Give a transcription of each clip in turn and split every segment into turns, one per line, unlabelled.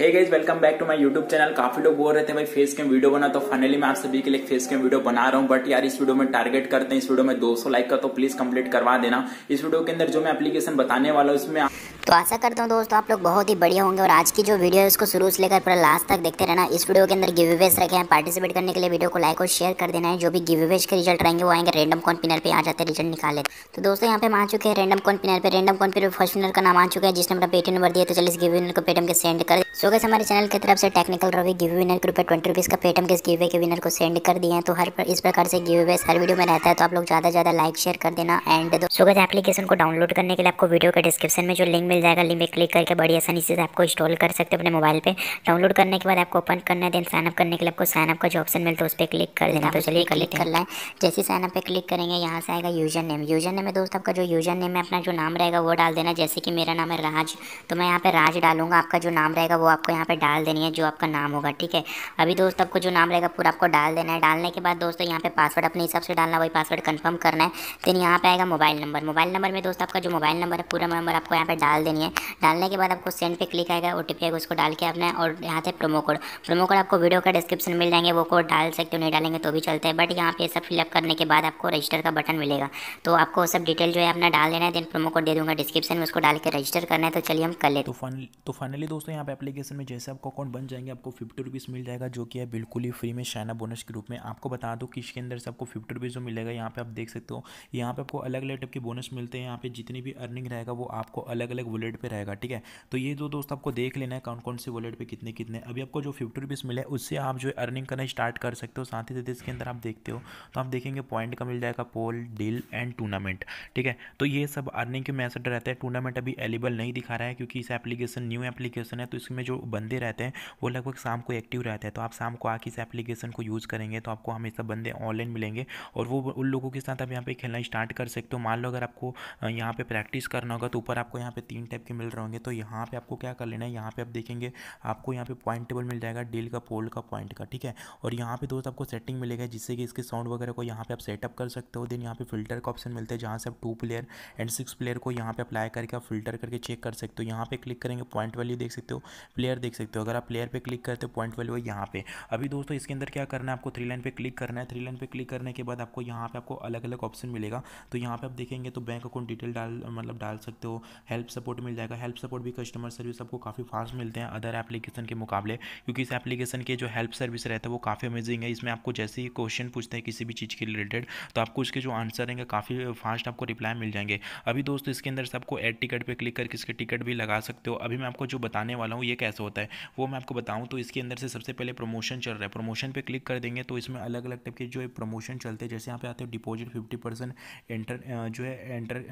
hey guys welcome back to my YouTube channel काफी लोग बोल रहे थे भाई फेस कैम वीडियो बना तो फाइनली मैं आप सभी के लिए फेस कैम वीडियो बना रहा हूँ बट यार इस वीडियो में टारगेट करते हैं इस वीडियो में 200 लाइक का तो प्लीज कंप्लीट करवा देना इस वीडियो के अंदर जो मैं एप्लीकेशन बताने वाला हूँ इसमें
तो आशा करता हूँ दोस्तों आप लोग बहुत ही बढ़िया होंगे और आज की जो वीडियो है उसको शुरू से लेकर पूरा लास्ट तक देखते रहना इस वीडियो के अंदर गिवेवेस रखे हैं पार्टिसिपेट करने के लिए वीडियो को लाइक और शेयर कर देना है जो भी गिवेवेस के रिजल्ट रहेंगे वो आएंगे रेंडम कॉन पिनर पर आ जाते रिजल्ट निकाले तो दोस्तों यहाँ पे मान आ चुके हैं रेंडम कॉन पिनर पर रेंडम कॉन पिनर फर्स्ट विनर का नाम आ चुका है जिसने अपना पेटी नंबर दिया तो चलिए इस गिव विनर को पेटम के सेंड कर सो गए हमारे चैनल की तरफ से टेक्निकल रवि गिव विनर के रुपये ट्वेंटी रुपीज़ का पेटम के इस गिवे के विनर को सेंड कर दिए हैं तो हर इस प्रकार से गिवेवेस हर वीडियो में रहता है तो आप लोग ज़्यादा ज़्यादा लाइक शेयर कर देना एंड सो एप्लीकेशन को डाउनलोड करने के लिए आपको वीडियो के डिस्क्रिप्शन में जो लिंक मिल जाएगा लिंक में क्लिक करके बड़ी आसानी से आपको इंस्टॉल कर सकते हो अपने मोबाइल पे डाउनलोड करने के बाद आपको ओपन करना है देन साइनअप करने के लिए आपको साइनअप का जो ऑप्शन मिलता है उस पर क्लिक कर लेना तो चलिए क्लिक करना है जैसे साइनअप पर क्लिक करेंगे यहाँ से आएगा यूजर नेम यूजर नेम में दोस्त आपका जो यूजर नेम है अपना जो नाम रहेगा वो डाल देना जैसे कि मेरा नाम है राज तो मैं यहाँ पर राज डालूंगा आपका जो नाम रहेगा वो आपको यहाँ पर डाल देनी है जो आपका नाम होगा ठीक है अभी दोस्त आपको जो नाम रहेगा पूरा आपको डाल देना है डालने के बाद दोस्तों यहाँ पे पासवर्ड अपने हिसाब से डालना वही पासवर्ड कन्फर्म करना है देन यहाँ पे आएगा मोबाइल नंबर मोबाइल नंबर में दोस्त आपका जो मोबाइल नंबर है पूरा नंबर आपको यहाँ पे डाल देनी है डालने के बाद आपको सेंड पे क्लिक आएगा ओ टी उसको डाल के आपने और यहाँ से प्रोमो कोड प्रोमो कोड आपको वीडियो का डिस्क्रिप्शन मिल जाएंगे वो कोड डाल सकते हो नहीं डालेंगे तो भी चलते हैं बट यहाँ पे सब फिलअप करने के बाद आपको रजिस्टर का बटन मिलेगा तो आपको सब डिटेल जो है अपना डाल देना है देन प्रोमो कोड दे दूँगा डिस्क्रिप्शन में उसको डाल के रजिस्टर करना है तो चलिए हम कर लेते हैं
तो फाइनली तो दोस्तों यहाँ पे एप्लीकेशन में जैसे आपको अकाउंट बन जाएंगे आपको फिफ्टी मिल जाएगा जो कि है बिल्कुल ही फ्री में शाइना बोनस के रूप में आपको बता दो कि इसके अंदर से आपको फिफ्टी रुपीज़ जो मिलेगा यहाँ पे आप देख सकते हो यहाँ पे आपको अलग अलग टाइप के बोनस मिलते हैं यहाँ पे जितनी भी अर्निंग रहेगा वो आपको अलग अलग वॉलेट पे रहेगा ठीक है तो ये जो दोस्त आपको देख लेना है कौन कौन से वॉलेट पे कितने कितने अभी आपको जो फिफ्टी रुपीज़ मिले उससे आप जो अर्निंग करना स्टार्ट कर सकते हो साथ ही साथ इसके अंदर आप देखते हो तो आप देखेंगे पॉइंट का मिल जाएगा पोल डील एंड टूर्नामेंट ठीक है तो ये सब अर्निंग के मैसेड रहते हैं टूर्नामेंट अभी एलिबल नहीं दिखा रहा है क्योंकि इस एप्लीकेशन न्यू एप्लीकेशन है तो इसमें जो बंदे रहते हैं वो लगभग शाम को एक्टिव रहते हैं तो आप शाम को आके इस एप्लीकेशन को यूज़ करेंगे तो आपको हमेशा बंदे ऑनलाइन मिलेंगे और वो उन लोगों के साथ आप यहाँ पे खेलना स्टार्ट कर सकते हो मान लो अगर आपको यहाँ पे प्रैक्टिस करना होगा तो ऊपर आपको यहाँ पे तीन टाइप के मिल रहे होंगे तो यहाँ पे आपको क्या कर लेना है यहाँ पे आप देखेंगे आपको यहाँ पे पॉइंट टेबल मिल जाएगा डील का पोल का पॉइंट का ठीक है और यहाँ पे दोस्त आपको सेटिंग मिलेगा जिससे कि इसके साउंड वगैरह को यहाँ पे आप सेटअप कर सकते हो देन यहाँ पे फिल्टर का ऑप्शन मिलता है जहाँ से आप two player and six player को यहाँ पे अप्लाई करके आप फिल्टर करके चेक कर सकते हो यहाँ पे क्लिक करेंगे पॉइंट वैल्यू देख सकते हो प्लेयर देख सकते हो अगर आप प्लेयर पर क्लिक करते हो पॉइंट वैल्यू है यहाँ पे अभी दोस्तों इसके अंदर क्या करना है आपको थ्री लाइन पर क्लिक करना है थ्री लाइन पर क्लिक करने के बाद आपको यहाँ पर आपको अलग अलग ऑप्शन मिलेगा तो यहाँ पे आप देखेंगे तो बैंक अकाउंट डिटेल डाल मतलब डाल सकते हो हेल्प सपोर्ट सपोर्ट मिल जाएगा हेल्प सपोर्ट भी कस्टमर सर्विस आपको काफ़ी फास्ट मिलते हैं अदर एप्लीकेशन के मुकाबले क्योंकि इस एप्लीकेशन के जो हेल्प सर्विस रहता है वो काफ़ी अमेजिंग है इसमें आपको जैसे ही क्वेश्चन पूछते हैं किसी भी चीज़ के रिलेटेड तो आपको उसके जो आंसर रहेंगे काफ़ी फास्ट आपको रिप्लाई मिल जाएंगे अभी दोस्तों इसके अंदर से आपको एड टिकट पर क्लिक करके इसके टिकट भी लगा सकते हो अभी मैं आपको जो बताने वाला हूँ ये कैसे होता है वो मैं आपको बताऊँ तो इसके अंदर से सबसे पहले प्रमोशन चल रहा है प्रमोशन पर क्लिक कर देंगे तो इसमें अलग अलग टाइप के जो प्रमोशन चलते हैं जैसे यहाँ पे आते हैं डिपॉजिट फिफ्टी परसेंट एंटर जो है एंटर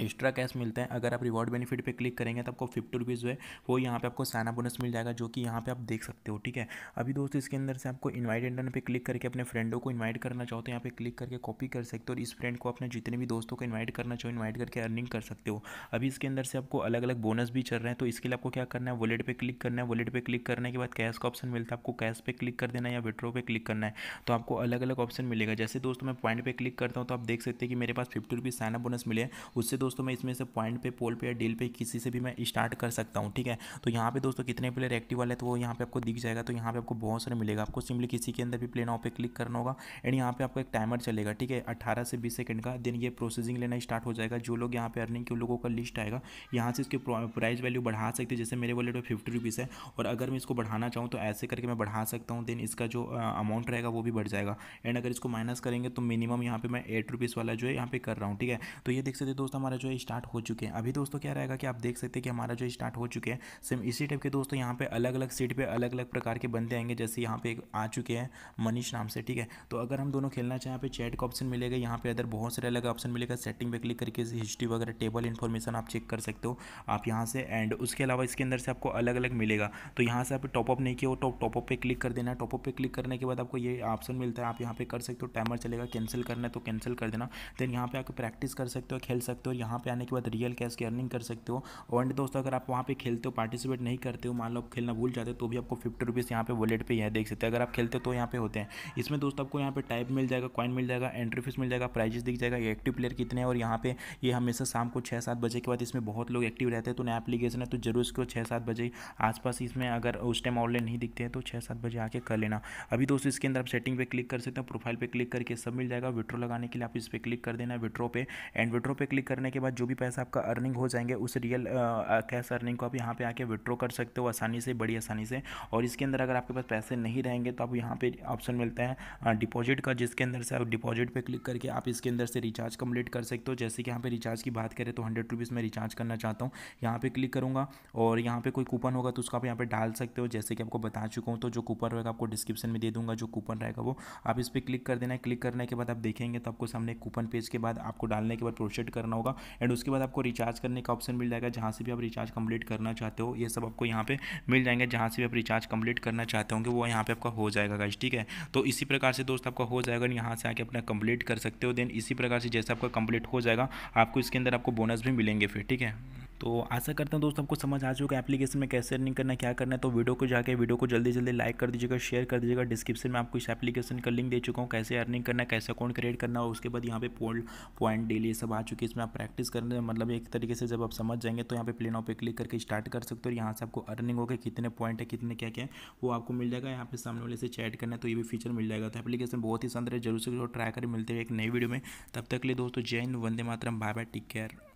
एक्स्ट्रा कैश मिलता है अगर आप रिवॉर्ड बेनिफिट पे क्लिक करेंगे तो आपको फिफ्टी रुपीज़ जो है वो यहाँ पे आपको साना बोनस मिल जाएगा जो कि यहाँ पे आप देख सकते हो ठीक है अभी दोस्त इसके अंदर से आपको इनवाइट इंटरन पे क्लिक करके अपने फ्रेंडों को इन्वाइट करना चाहो तो यहाँ पे क्लिक करके कॉपी कर सकते हो और इस फ्रेंड को अपने जितने भी दोस्तों को इन्वाइट करना चाहो इन्वाइट करके अर्निंग कर सकते हो अभी इसके अंदर से आपको अलग अलग बोनस भी चल रहे हैं तो इसके लिए आपको क्या करना है वॉलेट पर क्लिक करना है वॉलेट पर क्लिक करने के बाद कैश का ऑप्शन मिलता है आपको कैश पर क्लिक कर देना है या विड्रो पर क्लिक करना है तो आपको अलग अलग ऑप्शन मिलेगा जैसे दोस्तों मैं पॉइंट पर क्लिक करता हूँ तो आप देख सकते हैं कि मेरे पास फिफ्टी रुपीज़ साना बोनस मिले उससे दोस्तों मैं इसमें से पॉइंट पे पोल पे या डील पे किसी से भी मैं स्टार्ट कर सकता हूँ ठीक है तो यहाँ पे दोस्तों कितने प्लेयर एक्टिव वाले तो वो यहाँ पे आपको दिख जाएगा तो यहाँ पे आपको बहुत सारे मिलेगा आपको सिंपली किसी के अंदर भी प्ले नाउ पे क्लिक करना होगा एंड यहाँ पे आपको एक टाइमर चलेगा ठीक है अठारह से बीस सेकंड का दिन ये प्रोसेसिंग लेना स्टार्ट हो जाएगा जो लोग यहाँ पे अर्निंग के लोगों का लिस्ट आएगा यहाँ से इसकी प्राइस वैल्यू बढ़ा सकते जैसे मेरे वॉलेट में फिफ्टी रुपीज़ है और अगर मैं इसको बढ़ाना चाहूँ तो ऐसे करके मैं बढ़ा सकता हूँ देन इसका जो अमाउंट रहेगा वो भी बढ़ जाएगा एंड अगर इसको माइनस करेंगे तो मिनिमम यहाँ पे मैं एट रुपीज़ वाला जो है यहाँ पे कर रहा हूँ ठीक है तो ये देख सकते दोस्तों हमारे जो है स्टार्ट हो चुके हैं अभी दोस्तों क्या रहेगा कि आप देख सकते हैं कि हमारा जो स्टार्ट हो चुके हैं सिम इसी टाइप के दोस्तों यहाँ पे अलग अलग सीट पे अलग अलग प्रकार के बंदे आएंगे जैसे यहाँ पे आ चुके हैं मनीष नाम से ठीक है तो अगर हम दोनों खेलना चाहें यहाँ पे चैट का ऑप्शन मिलेगा यहाँ पे अदर बहुत सारे अलग ऑप्शन मिलेगा सेटिंग पे क्लिक करके हिस्ट्री वगैरह टेबल इन्फॉर्मेशन आप चेक कर सकते हो आप यहाँ से एंड उसके अलावा इसके अंदर से आपको अलग अलग मिलेगा तो यहाँ से आप टॉपअप नहीं किया तो टॉपअप पर क्लिक कर देना टॉपअप पर क्लिक करने के बाद आपको ये ऑप्शन मिलता है आप यहाँ पे कर सकते हो टाइमर चलेगा कैंसिल करना है तो कैंसिल कर देना देन यहाँ पे आप प्रैक्टिस कर सकते हो खेल सकते हो यहाँ पे आने के बाद रियल कैश की अर्निंग कर सकते हो और दोस्तों अगर आप वहाँ पे खेलते हो पार्टिसिपेट नहीं करते हो मान लो आप खेलना भूल जाते हो तो भी आपको फिफ्टी रुपीज़ यहाँ पे वॉलेट पे यहाँ देख सकते हो अगर आप खेलते हो तो यहाँ पे होते हैं इसमें दोस्तों आपको यहाँ पे टाइप मिल जाएगा कॉइन मिल जाएगा एंट्री फीस मिल जाएगा प्राइजेस दिख जाएगा एक्टिव प्लेयर कितने हैं और यहाँ पे ये हमेशा शाम को छः सात बजे के बाद इसमें बहुत लोग एक्टिव रहते हैं तो नया एप्लीकेशन है तो जरूर इसको छः सात बजे आसपास इसमें अगर उस टाइम ऑनलाइन नहीं दिखते हैं तो छः सात बजे आके कर लेना अभी दोस्तों इसके अंदर आप सेटिंग पे क्लिक कर सकते हैं प्रोफाइल पे क्लिक करके सब मिल जाएगा विड्रो लगाने के लिए आप इस पर क्लिक कर देना विड्रो पे एंड विड्रो पे क्लिक करने करने के बाद जो भी पैसा आपका अर्निंग हो जाएंगे उस रियल कैश अर्निंग को आप यहाँ पे आके विड्रो कर सकते हो आसानी से बड़ी आसानी से और इसके अंदर अगर आपके पास पैसे नहीं रहेंगे तो आप यहाँ पे ऑप्शन मिलता है डिपॉजिट का जिसके अंदर से आप डिपॉजिट पे क्लिक करके आप इसके अंदर से रिचार्ज कंप्लीट कर सकते हो जैसे कि यहाँ पे रिचार्ज की बात करें तो हंड्रेड रुपीज़ में रिचार्ज करना चाहता हूँ यहाँ पे क्लिक करूँगा और यहाँ पे कोई कूपन होगा तो उसको आप यहाँ पे डाल सकते हो जैसे कि आपको बता चुका हूँ तो जो कूपन रहेगा आपको डिस्क्रिप्शन में दे दूंगा जो कूपन रहेगा वो आप इस पर क्लिक कर देना है क्लिक करने के बाद आप देखेंगे तो आपको सामने कूपन पेज के बाद आपको डालने के बाद प्रोसेड करना होगा एंड उसके बाद आपको रिचार्ज करने का ऑप्शन मिल जाएगा जहाँ से भी आप रिचार्ज कंप्लीट करना चाहते हो ये सब आपको यहाँ पे मिल जाएंगे जहाँ से भी आप रिचार्ज कंप्लीट करना चाहते होंगे वो यहाँ पे आपका हो जाएगा गाइज ठीक है तो इसी प्रकार से दोस्त आपका हो जाएगा यहाँ से आके अपना कंप्लीट कर सकते हो देन इसी प्रकार से जैसे आपका कंप्लीट हो जाएगा आपको इसके अंदर आपको बोनस भी मिलेंगे फिर ठीक है तो आशा करता हूँ दोस्तों आपको समझ आ चुका है एप्लीकेशन में कैसे रनिंग करना क्या करना है तो वीडियो को जाकर वीडियो को जल्दी जल्दी लाइक कर दीजिएगा शेयर कर दीजिएगा डिस्क्रिप्शन में आपको इस एप्लीकेशन का लिंक दे चुका हूँ कैसे अर्निंग करना है कैसे अकाउंट क्रिएट करना और उसके बाद यहाँ पे पोल पॉइंट डेली सब आ चुकी है इसमें आप प्रैक्टिस करने मतलब एक तरीके से जब आप समझ जाएंगे तो यहाँ पे प्लेन नाउ पे क्लिक करके स्टार्ट कर सकते हो यहाँ से आपको अर्निंग होकर कितने पॉइंट है कितने क्या क्या है वो आपको मिल जाएगा यहाँ पे सामने वाले से चैट करना है तो ये भी फीचर मिल जाएगा तो एप्लीकेशन बहुत ही शानदार है जरूर से जरूर ट्राई कर मिलते हैं एक नई वीडियो में तब तक लिए दोस्तों जय हिंद वंदे मातरम बाय बाय टेक केयर